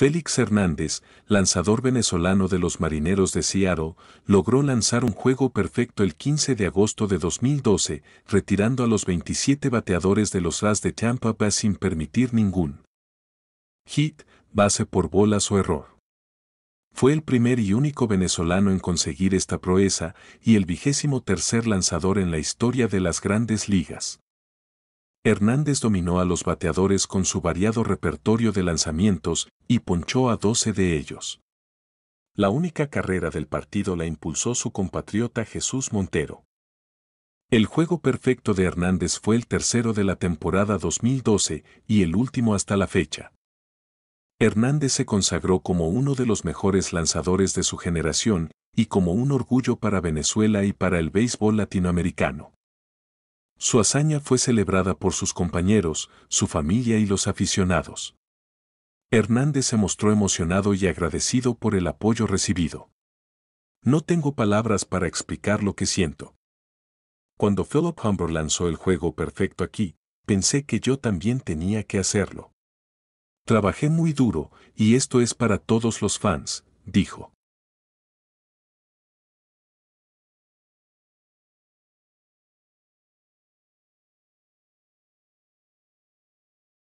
Félix Hernández, lanzador venezolano de los Marineros de Seattle, logró lanzar un juego perfecto el 15 de agosto de 2012, retirando a los 27 bateadores de los RAS de Tampa Bay sin permitir ningún hit, base por bolas o error. Fue el primer y único venezolano en conseguir esta proeza y el vigésimo tercer lanzador en la historia de las grandes ligas. Hernández dominó a los bateadores con su variado repertorio de lanzamientos y ponchó a 12 de ellos. La única carrera del partido la impulsó su compatriota Jesús Montero. El juego perfecto de Hernández fue el tercero de la temporada 2012 y el último hasta la fecha. Hernández se consagró como uno de los mejores lanzadores de su generación y como un orgullo para Venezuela y para el béisbol latinoamericano. Su hazaña fue celebrada por sus compañeros, su familia y los aficionados. Hernández se mostró emocionado y agradecido por el apoyo recibido. No tengo palabras para explicar lo que siento. Cuando Philip Humber lanzó el juego perfecto aquí, pensé que yo también tenía que hacerlo. Trabajé muy duro, y esto es para todos los fans, dijo.